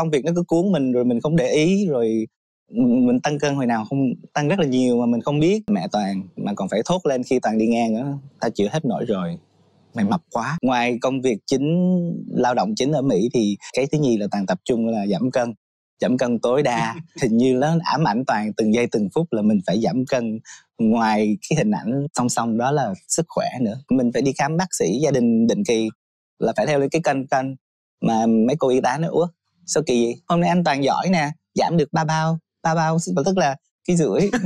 công việc nó cứ cuốn mình rồi mình không để ý rồi mình tăng cân hồi nào không tăng rất là nhiều mà mình không biết mẹ toàn mà còn phải thốt lên khi toàn đi ngang nữa ta chịu hết nổi rồi mày mập quá ngoài công việc chính lao động chính ở mỹ thì cái thứ nhì là toàn tập trung là giảm cân giảm cân tối đa hình như nó ám ảnh toàn từng giây từng phút là mình phải giảm cân ngoài cái hình ảnh song song đó là sức khỏe nữa mình phải đi khám bác sĩ gia đình định kỳ là phải theo lên cái kênh kênh mà mấy cô y tá nói ủa sao kỳ vậy hôm nay anh toàn giỏi nè giảm được ba bao ba bao tức là cái rưỡi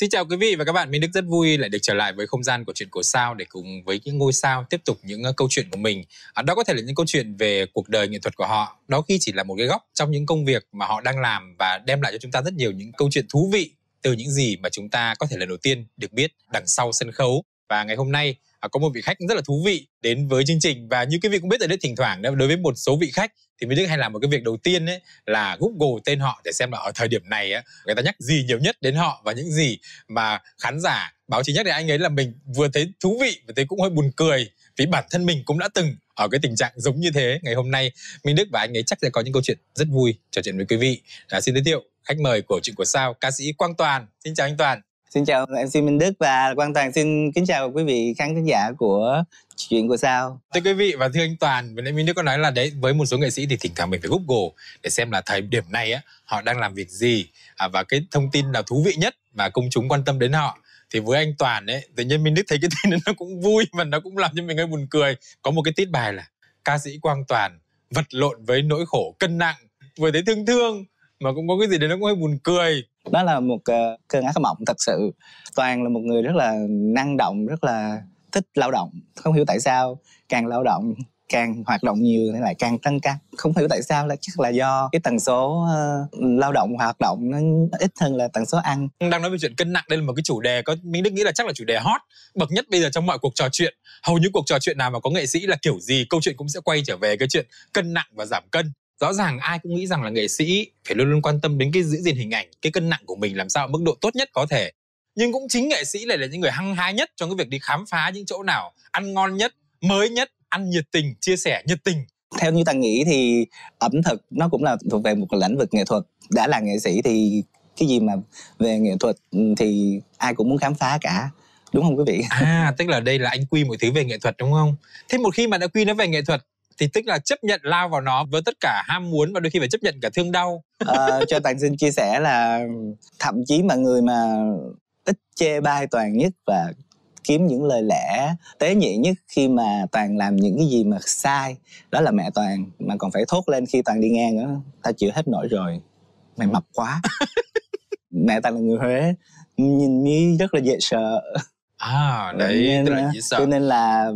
Xin chào quý vị và các bạn, Minh Đức rất vui lại được trở lại với không gian của chuyện cổ sao để cùng với những ngôi sao tiếp tục những ờ, câu chuyện của mình. À, đó có thể là những câu chuyện về cuộc đời nghệ thuật của họ, đó khi chỉ là một cái góc trong những công việc mà họ đang làm và đem lại cho chúng ta rất nhiều những câu chuyện thú vị từ những gì mà chúng ta có thể lần đầu tiên được biết đằng sau sân khấu và ngày hôm nay à, có một vị khách rất là thú vị đến với chương trình và như quý vị cũng biết ở đây thỉnh thoảng đối với một số vị khách thì mới đức hay làm một cái việc đầu tiên ấy là google tên họ để xem là ở thời điểm này ấy, người ta nhắc gì nhiều nhất đến họ và những gì mà khán giả báo chí nhắc đến anh ấy là mình vừa thấy thú vị và thấy cũng hơi buồn cười vì bản thân mình cũng đã từng ở cái tình trạng giống như thế ngày hôm nay minh đức và anh ấy chắc sẽ có những câu chuyện rất vui trò chuyện với quý vị à, xin giới thiệu khách mời của chuyện của sao ca sĩ Quang Toàn. Xin chào anh Toàn. Xin chào MC Minh Đức và Quang Toàn xin kính chào quý vị khán thính giả của chuyện của sao. Thưa quý vị và thưa anh Toàn, vừa nãy Minh Đức có nói là đấy với một số nghệ sĩ thì thỉnh thoảng mình phải google để xem là thời điểm này á họ đang làm việc gì à, và cái thông tin nào thú vị nhất mà công chúng quan tâm đến họ thì với anh Toàn ấy tự nhiên Minh Đức thấy cái tin nó cũng vui mà nó cũng làm cho mình hơi buồn cười. Có một cái tiết bài là ca sĩ Quang Toàn vật lộn với nỗi khổ cân nặng vừa thấy thương thương mà cũng có cái gì đấy nó cũng hơi buồn cười đó là một uh, cơn ác mộng thật sự toàn là một người rất là năng động rất là thích lao động không hiểu tại sao càng lao động càng hoạt động nhiều thì lại càng tăng cân không hiểu tại sao là chắc là do cái tần số uh, lao động hoạt động nó ít hơn là tần số ăn đang nói về chuyện cân nặng đây là một cái chủ đề có minh đức nghĩ là chắc là chủ đề hot bậc nhất bây giờ trong mọi cuộc trò chuyện hầu như cuộc trò chuyện nào mà có nghệ sĩ là kiểu gì câu chuyện cũng sẽ quay trở về cái chuyện cân nặng và giảm cân rõ ràng ai cũng nghĩ rằng là nghệ sĩ phải luôn luôn quan tâm đến cái giữ gìn hình ảnh cái cân nặng của mình làm sao ở mức độ tốt nhất có thể nhưng cũng chính nghệ sĩ lại là những người hăng hái nhất trong cái việc đi khám phá những chỗ nào ăn ngon nhất mới nhất ăn nhiệt tình chia sẻ nhiệt tình theo như ta nghĩ thì ẩm thực nó cũng là thuộc về một lĩnh vực nghệ thuật đã là nghệ sĩ thì cái gì mà về nghệ thuật ừ, thì ai cũng muốn khám phá cả đúng không quý vị à tức là đây là anh quy mọi thứ về nghệ thuật đúng không thế một khi mà đã quy nó về nghệ thuật thì tức là chấp nhận lao vào nó với tất cả ham muốn và đôi khi phải chấp nhận cả thương đau ờ, cho toàn xin chia sẻ là thậm chí mà người mà ít chê bai toàn nhất và kiếm những lời lẽ tế nhị nhất khi mà toàn làm những cái gì mà sai đó là mẹ toàn mà còn phải thốt lên khi toàn đi ngang đó ta chịu hết nổi rồi mày mập quá mẹ toàn là người huế nhìn mi rất là dễ sợ à đấy nên, tức là dễ sợ cho nên là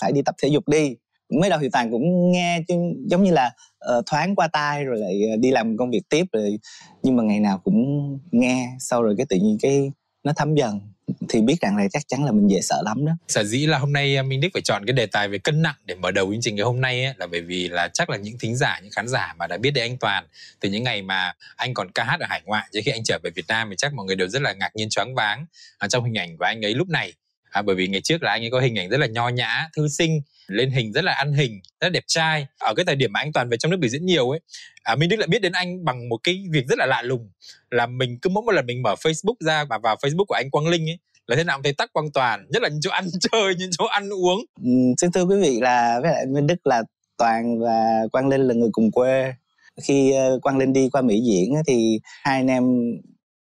phải đi tập thể dục đi mới đầu thì toàn cũng nghe giống như là uh, thoáng qua tai rồi lại ờ, đi làm công việc tiếp rồi nhưng mà ngày nào cũng nghe sau rồi cái tự nhiên cái nó thấm dần thì biết rằng là chắc chắn là mình dễ sợ lắm đó sở dĩ là hôm nay ờ, minh đức phải chọn cái đề tài về cân nặng để mở đầu chương trình ngày hôm nay ấy, là bởi vì là chắc là những thính giả những khán giả mà đã biết đến anh toàn từ những ngày mà anh còn ca hát ở hải ngoại cho khi anh trở về việt nam thì chắc mọi người đều rất là ngạc nhiên choáng váng trong hình ảnh của anh ấy lúc này à, bởi vì ngày trước là anh ấy có hình ảnh rất là nho nhã thư sinh lên hình rất là ăn hình rất là đẹp trai ở cái thời điểm mà anh toàn về trong nước biểu diễn nhiều ấy à, minh đức lại biết đến anh bằng một cái việc rất là lạ lùng là mình cứ mỗi một lần mình mở facebook ra và vào facebook của anh quang linh ấy là thế nào cũng thấy tắc quang toàn nhất là những chỗ ăn chơi những chỗ ăn uống ừ, xin thưa quý vị là với lại minh đức là toàn và quang linh là người cùng quê khi ờ, quang linh đi qua mỹ diễn thì hai anh em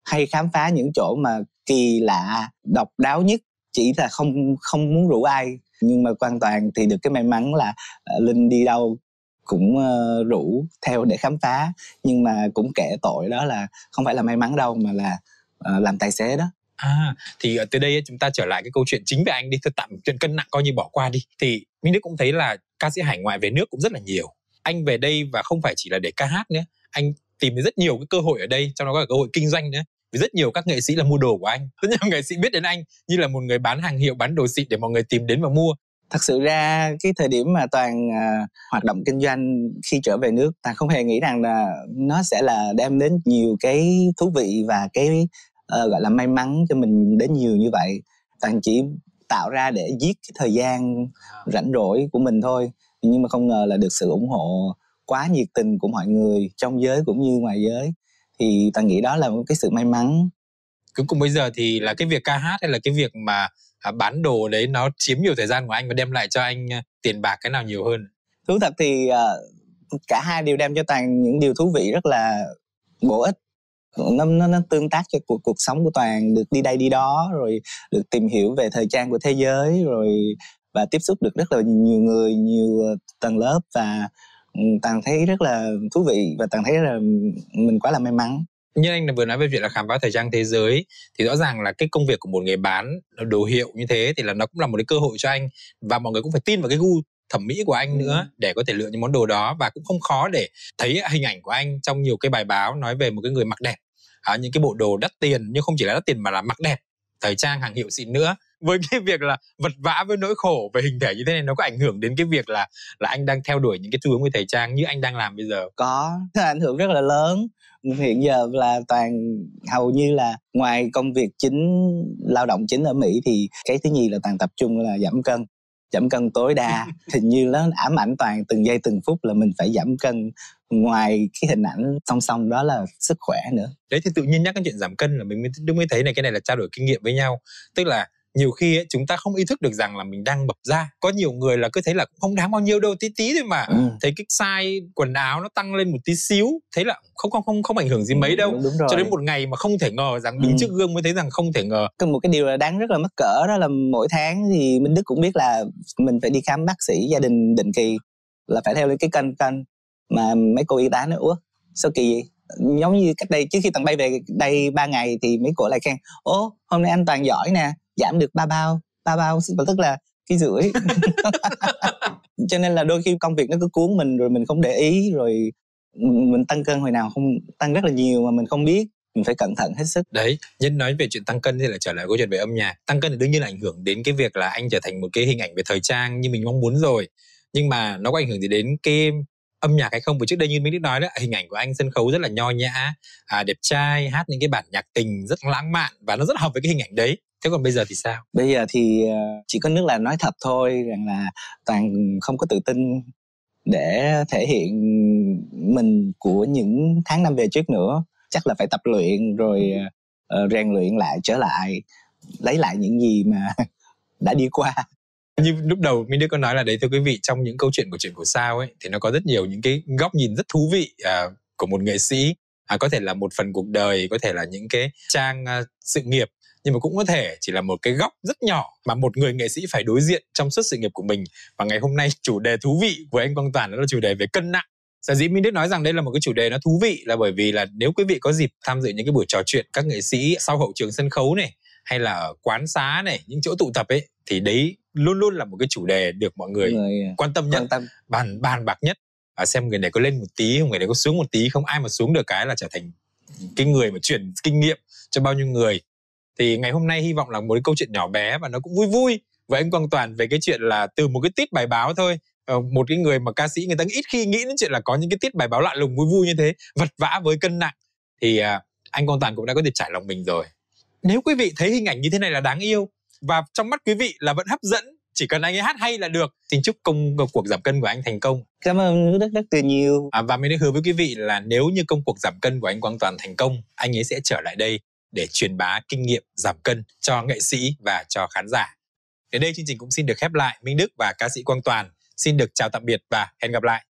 hay khám phá những chỗ mà kỳ lạ độc đáo nhất chỉ là không không muốn rủ ai nhưng mà quan toàn thì được cái may mắn là à, linh đi đâu cũng ờ, rủ theo để khám phá nhưng mà cũng kể tội đó là không phải là may mắn đâu mà là ờ, làm tài xế đó À, thì ờ, từ đây chúng ta trở lại cái câu chuyện chính về anh đi thôi tạm chuyện cân nặng coi như bỏ qua đi thì minh đức cũng thấy là ca sĩ hải ngoại về nước cũng rất là nhiều anh về đây và không phải chỉ là để ca hát nữa anh tìm thấy rất nhiều cái cơ hội ở đây trong đó có cả cơ hội kinh doanh nữa vì rất nhiều các nghệ sĩ là mua đồ của anh rất nhiều nghệ sĩ biết đến anh như là một người bán hàng hiệu bán đồ xịn để mọi người tìm đến và mua thật sự ra cái thời điểm mà toàn uh, hoạt động kinh doanh khi trở về nước ta không hề nghĩ rằng là nó sẽ là đem đến nhiều cái thú vị và cái uh, gọi là may mắn cho mình đến nhiều như vậy toàn chỉ tạo ra để giết cái thời gian à. rảnh rỗi của mình thôi nhưng mà không ngờ là được sự ủng hộ quá nhiệt tình của mọi người trong giới cũng như ngoài giới thì ta nghĩ đó là một cái sự may mắn cuối cùng bây giờ thì là cái việc ca hát hay là cái việc mà à, bán đồ đấy nó chiếm nhiều thời gian của anh và đem lại cho anh à, tiền bạc cái nào nhiều hơn thú thật thì à, cả hai đều đem cho toàn những điều thú vị rất là bổ ích nó, nó, nó tương tác cho cuộc cuộc sống của toàn được đi đây đi đó rồi được tìm hiểu về thời trang của thế giới rồi và tiếp xúc được rất là nhiều người nhiều tầng lớp và Ừ, tàng thấy rất là thú vị và tàng thấy là mình quá là may mắn như anh vừa nói về việc là khám phá thời trang thế giới thì rõ ràng là cái công việc của một người bán đồ hiệu như thế thì là nó cũng là một cái cơ hội cho anh và mọi người cũng phải tin vào cái gu thẩm mỹ của anh nữa ừ. để có thể lựa những món đồ đó và cũng không khó để thấy hình ảnh của anh trong nhiều cái bài báo nói về một cái người mặc đẹp à, những cái bộ đồ đắt tiền nhưng không chỉ là đắt tiền mà là mặc đẹp thời trang hàng hiệu xịn nữa với cái việc là vật vã với nỗi khổ về hình thể như thế này nó có ảnh hưởng đến cái việc là là anh đang theo đuổi những cái xu hướng về thời trang như anh đang làm bây giờ có ảnh hưởng rất là lớn hiện giờ là toàn hầu như là ngoài công việc chính lao động chính ở mỹ thì cái thứ nhì là toàn tập trung là giảm cân giảm cân tối đa hình như nó ám ảnh toàn từng giây từng phút là mình phải giảm cân ngoài cái hình ảnh song song đó là sức khỏe nữa đấy thì tự nhiên nhắc cái chuyện giảm cân là mình mới mới thấy này cái này là trao đổi kinh nghiệm với nhau tức là nhiều khi ấy, chúng ta không ý thức được rằng là mình đang bập ra. có nhiều người là cứ thấy là cũng không đáng bao nhiêu đâu tí tí thôi mà ừ. thấy cái size quần áo nó tăng lên một tí xíu thấy là không không không không ảnh hưởng gì ừ, mấy đâu đúng, đúng rồi. cho đến một ngày mà không thể ngờ rằng đứng ừ. trước gương mới thấy rằng không thể ngờ Cái một cái điều là đáng rất là mắc cỡ đó là mỗi tháng thì minh đức cũng biết là mình phải đi khám bác sĩ gia đình định kỳ là phải theo lên cái kênh kênh mà mấy cô y tá nói ủa sao kỳ vậy giống như cách đây trước khi toàn bay về đây ba ngày thì mấy cô lại khen Ố hôm nay anh toàn giỏi nè giảm được ba bao ba bao tức là cái rưỡi cho nên là đôi khi công việc nó cứ cuốn mình rồi mình không để ý rồi mình tăng cân hồi nào không tăng rất là nhiều mà mình không biết mình phải cẩn thận hết sức đấy nhân nói về chuyện tăng cân thì là trở lại câu chuyện về âm nhạc tăng cân thì đương nhiên là ảnh hưởng đến cái việc là anh trở thành một cái hình ảnh về thời trang như mình mong muốn rồi nhưng mà nó có ảnh hưởng gì đến cái âm nhạc hay không bởi trước đây như mình nói đó hình ảnh của anh sân khấu rất là nho nhã à, đẹp trai hát những cái bản nhạc tình rất lãng mạn và nó rất hợp với cái hình ảnh đấy thế còn bây giờ thì sao bây giờ thì ờ, chỉ có nước là nói thật thôi rằng là toàn không có tự tin để thể hiện mình của những tháng năm về trước nữa chắc là phải tập luyện rồi uh, rèn luyện lại trở lại lấy lại những gì mà đã đi qua như lúc đầu minh đức có nói là đấy thưa quý vị trong những câu chuyện của chuyện của sao ấy thì nó có rất nhiều những cái góc nhìn rất thú vị à, của một nghệ sĩ à, có thể là một phần cuộc đời có thể là những cái trang à, sự nghiệp nhưng mà cũng có thể chỉ là một cái góc rất nhỏ mà một người nghệ sĩ phải đối diện trong suốt sự nghiệp của mình và ngày hôm nay chủ đề thú vị của anh Quang Toàn đó là chủ đề về cân nặng sở dĩ minh đức nói rằng đây là một cái chủ đề nó thú vị là bởi vì là nếu quý vị có dịp tham dự những cái buổi trò chuyện các nghệ sĩ sau hậu trường sân khấu này hay là ở quán xá này những chỗ tụ tập ấy thì đấy luôn luôn là một cái chủ đề được mọi người, người quan tâm nhất bàn bàn bạc nhất à, xem người này có lên một tí người này có xuống một tí không ai mà xuống được cái là trở thành cái người mà chuyển kinh nghiệm cho bao nhiêu người thì ngày hôm nay hy vọng là một cái câu chuyện nhỏ bé và nó cũng vui vui với anh Quang Toàn về cái chuyện là từ một cái tít bài báo thôi ờ, một cái người mà ca sĩ người ta ít khi nghĩ đến chuyện là có những cái tiết bài báo lạ lùng vui vui như thế vật vã với cân nặng thì à, anh Quang Toàn cũng đã có thể trải lòng mình rồi nếu quý vị thấy hình ảnh như thế này là đáng yêu và trong mắt quý vị là vẫn hấp dẫn chỉ cần anh ấy hát hay là được xin chúc công cuộc giảm cân của anh thành công cảm ơn rất rất từ nhiều à, và mình đã hứa với quý vị là nếu như công cuộc giảm cân của anh quang toàn thành công anh ấy sẽ trở lại đây để truyền bá kinh nghiệm giảm cân cho nghệ sĩ và cho khán giả. Đến đây chương trình cũng xin được khép lại. Minh Đức và ca sĩ Quang Toàn xin được chào tạm biệt và hẹn gặp lại.